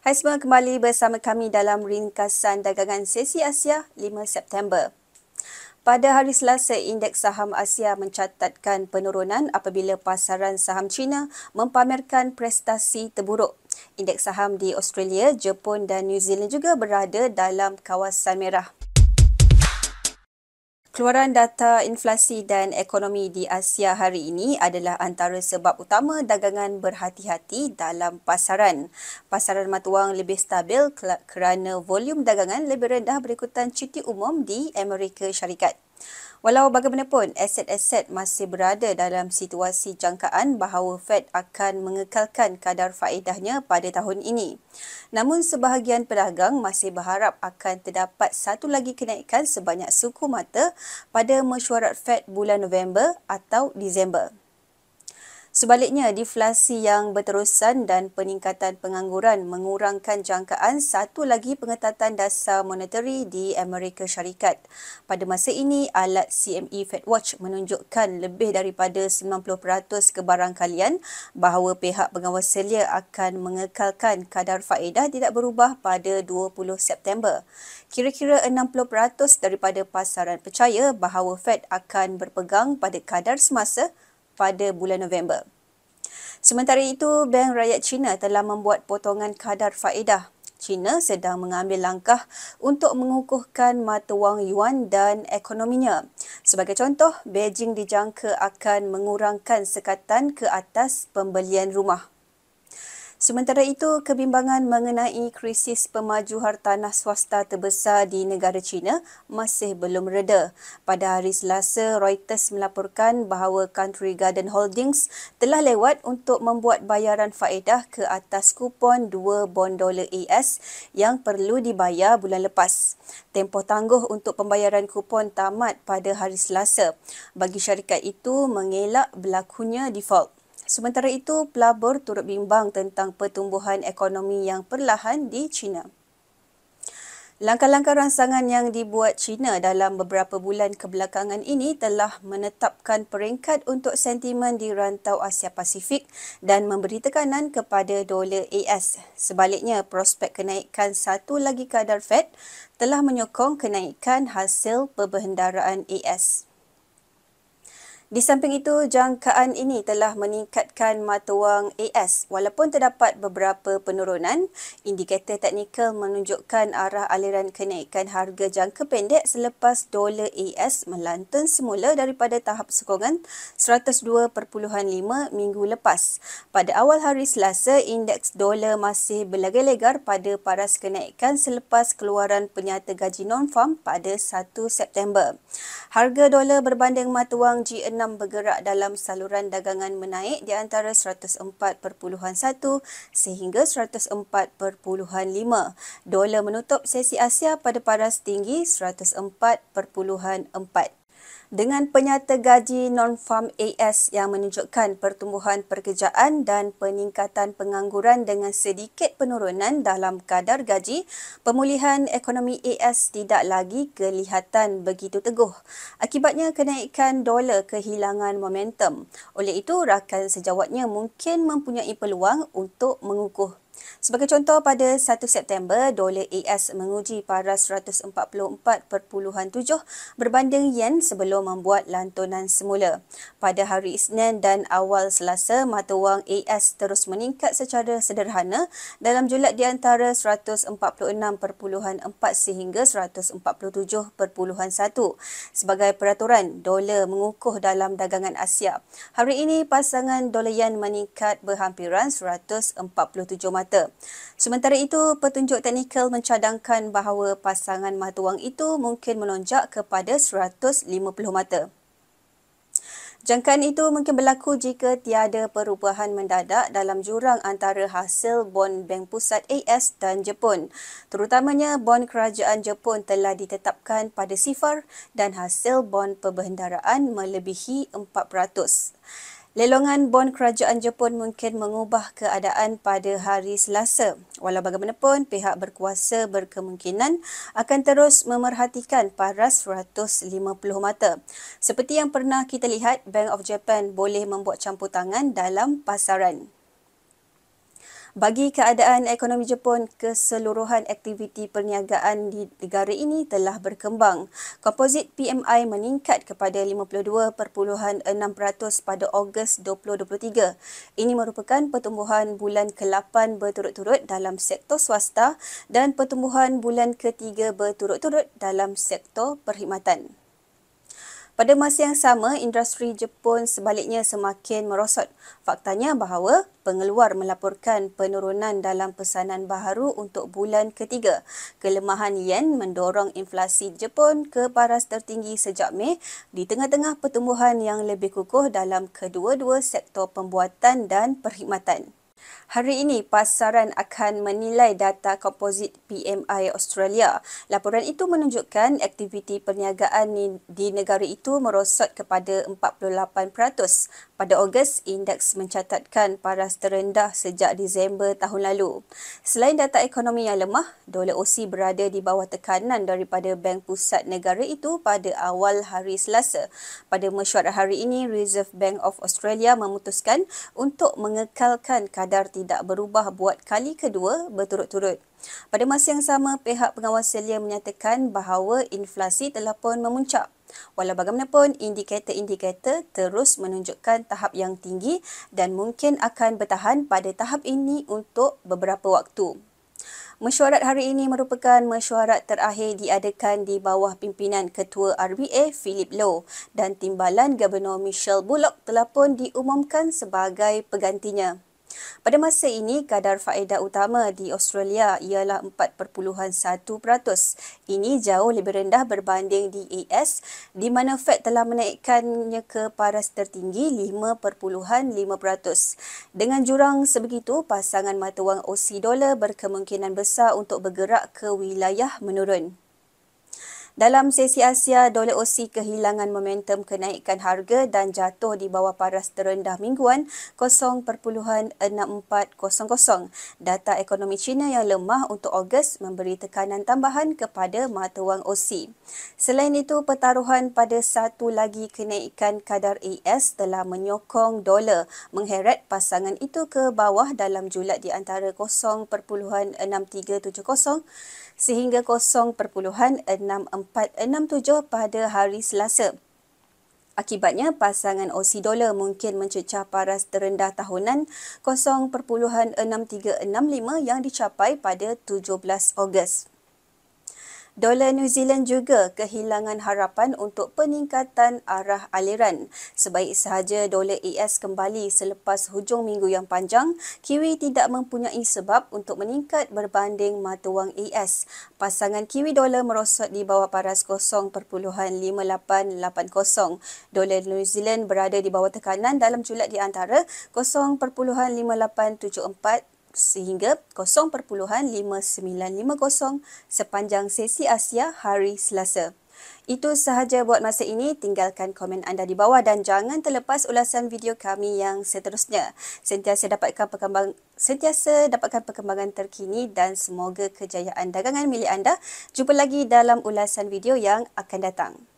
Hai semua kembali bersama kami dalam ringkasan dagangan sesi Asia 5 September. Pada hari Selasa, indeks saham Asia mencatatkan penurunan apabila pasaran saham China mempamerkan prestasi terburuk. Indeks saham di Australia, Jepun dan New Zealand juga berada dalam kawasan merah. Keluaran data inflasi dan ekonomi di Asia hari ini adalah antara sebab utama dagangan berhati-hati dalam pasaran. Pasaran mata wang lebih stabil kerana volume dagangan lebih rendah berikutan cuti umum di Amerika Syarikat. Walau bagaimanapun, aset-aset masih berada dalam situasi jangkaan bahawa Fed akan mengekalkan kadar faedahnya pada tahun ini. Namun sebahagian pedagang masih berharap akan terdapat satu lagi kenaikan sebanyak suku mata pada mesyuarat Fed bulan November atau Disember. Sebaliknya, deflasi yang berterusan dan peningkatan pengangguran mengurangkan jangkaan satu lagi pengetatan dasar monetari di Amerika Syarikat. Pada masa ini, alat CME FedWatch menunjukkan lebih daripada 90% kebarangkalian bahawa pihak pengawas selia akan mengekalkan kadar faedah tidak berubah pada 20 September. Kira-kira 60% daripada pasaran percaya bahawa Fed akan berpegang pada kadar semasa pada bulan November. Sementara itu, Bank Rakyat China telah membuat potongan kadar faedah. China sedang mengambil langkah untuk mengukuhkan mata wang yuan dan ekonominya. Sebagai contoh, Beijing dijangka akan mengurangkan sekatan ke atas pembelian rumah. Sementara itu, kebimbangan mengenai krisis pemaju hartanah swasta terbesar di negara China masih belum reda. Pada hari Selasa, Reuters melaporkan bahawa Country Garden Holdings telah lewat untuk membuat bayaran faedah ke atas kupon 2 bond dolar AS yang perlu dibayar bulan lepas. Tempoh tangguh untuk pembayaran kupon tamat pada hari Selasa bagi syarikat itu mengelak berlakunya default. Sementara itu, pelabur turut bimbang tentang pertumbuhan ekonomi yang perlahan di China. Langkah-langkah rangsangan yang dibuat China dalam beberapa bulan kebelakangan ini telah menetapkan peringkat untuk sentimen di rantau Asia Pasifik dan memberi tekanan kepada dolar AS. Sebaliknya, prospek kenaikan satu lagi kadar Fed telah menyokong kenaikan hasil perbendaharaan AS. Di samping itu, jangkaan ini telah meningkatkan mata wang AS. Walaupun terdapat beberapa penurunan, indikator teknikal menunjukkan arah aliran kenaikan harga jangka pendek selepas dolar AS melantun semula daripada tahap sokongan 102.5 minggu lepas. Pada awal hari selasa, indeks dolar masih berlegar-legar pada paras kenaikan selepas keluaran penyata gaji non-farm pada 1 September. Harga dolar berbanding mata wang g 6 bergerak dalam saluran dagangan menaik di antara 104.1 sehingga 104.5. Dolar menutup sesi Asia pada paras tinggi 104.4 dengan penyata gaji non-farm AS yang menunjukkan pertumbuhan pekerjaan dan peningkatan pengangguran dengan sedikit penurunan dalam kadar gaji, pemulihan ekonomi AS tidak lagi kelihatan begitu teguh. Akibatnya, kenaikan dolar kehilangan momentum. Oleh itu, rakan sejawatnya mungkin mempunyai peluang untuk mengukuh Sebagai contoh, pada 1 September, dolar AS menguji paras 144.7 berbanding yen sebelum membuat lantunan semula. Pada hari Isnin dan awal selasa, mata wang AS terus meningkat secara sederhana dalam julat di antara 146.4 sehingga 147.1. Sebagai peraturan, dolar mengukuh dalam dagangan Asia. Hari ini, pasangan dolar yen meningkat berhampiran 147 mata mata. Sementara itu, petunjuk teknikal mencadangkan bahawa pasangan mata wang itu mungkin melonjak kepada 150 mata. Jangkaan itu mungkin berlaku jika tiada perubahan mendadak dalam jurang antara hasil bon bank pusat AS dan Jepun. Terutamanya bon kerajaan Jepun telah ditetapkan pada sifar dan hasil bon perbendaharaan melebihi 4%. Lelongan bon kerajaan Jepun mungkin mengubah keadaan pada hari Selasa. Walau bagaimanapun, pihak berkuasa berkemungkinan akan terus memerhatikan paras 150 mata. Seperti yang pernah kita lihat, Bank of Japan boleh membuat campur tangan dalam pasaran. Bagi keadaan ekonomi Jepun, keseluruhan aktiviti perniagaan di negara ini telah berkembang. Komposit PMI meningkat kepada 52.6% pada Ogos 2023. Ini merupakan pertumbuhan bulan ke-8 berturut-turut dalam sektor swasta dan pertumbuhan bulan ke-3 berturut-turut dalam sektor perkhidmatan. Pada masa yang sama, industri Jepun sebaliknya semakin merosot. Faktanya bahawa pengeluar melaporkan penurunan dalam pesanan baharu untuk bulan ketiga. Kelemahan yen mendorong inflasi Jepun ke paras tertinggi sejak Mei di tengah-tengah pertumbuhan yang lebih kukuh dalam kedua-dua sektor pembuatan dan perkhidmatan. Hari ini, pasaran akan menilai data komposit PMI Australia. Laporan itu menunjukkan aktiviti perniagaan di negara itu merosot kepada 48%. Pada Ogos, indeks mencatatkan paras terendah sejak Disember tahun lalu. Selain data ekonomi yang lemah, dolar OC berada di bawah tekanan daripada Bank Pusat negara itu pada awal hari Selasa. Pada mesyuarat hari ini, Reserve Bank of Australia memutuskan untuk mengekalkan kadar kadar tidak berubah buat kali kedua berturut-turut. Pada masa yang sama, pihak pengawas selia menyatakan bahawa inflasi telah pun memuncak. Walau bagaimanapun, indikator-indikator terus menunjukkan tahap yang tinggi dan mungkin akan bertahan pada tahap ini untuk beberapa waktu. Mesyuarat hari ini merupakan mesyuarat terakhir diadakan di bawah pimpinan Ketua RBA Philip Lowe dan timbalan Gubernur Michelle Bullock telah pun diumumkan sebagai pegantinya. Pada masa ini, kadar faedah utama di Australia ialah 4.1%. Ini jauh lebih rendah berbanding di AS di mana Fed telah menaikkannya ke paras tertinggi 5.5%. Dengan jurang sebegitu, pasangan mata wang Aussie dollar berkemungkinan besar untuk bergerak ke wilayah menurun. Dalam sesi Asia, dolar OC kehilangan momentum kenaikan harga dan jatuh di bawah paras terendah mingguan 0.6400. Data ekonomi China yang lemah untuk Ogos memberi tekanan tambahan kepada mata wang OC. Selain itu, pertaruhan pada satu lagi kenaikan kadar AS telah menyokong dolar mengheret pasangan itu ke bawah dalam julat di antara 0.6370 sehingga 0.6467 pada hari Selasa. Akibatnya, pasangan OC Dollar mungkin mencecah paras terendah tahunan 0.63665 yang dicapai pada 17 Ogos. Dolar New Zealand juga kehilangan harapan untuk peningkatan arah aliran. Sebaik sahaja dolar AS kembali selepas hujung minggu yang panjang, Kiwi tidak mempunyai sebab untuk meningkat berbanding mata wang AS. Pasangan Kiwi dolar merosot di bawah paras 0.5880. Dolar New Zealand berada di bawah tekanan dalam julat di antara 0.5874 sehingga 0.5950 sepanjang sesi Asia hari Selasa. Itu sahaja buat masa ini. Tinggalkan komen anda di bawah dan jangan terlepas ulasan video kami yang seterusnya. Sentiasa dapatkan perkembangan sentiasa dapatkan perkembangan terkini dan semoga kejayaan dagangan milik anda. Jumpa lagi dalam ulasan video yang akan datang.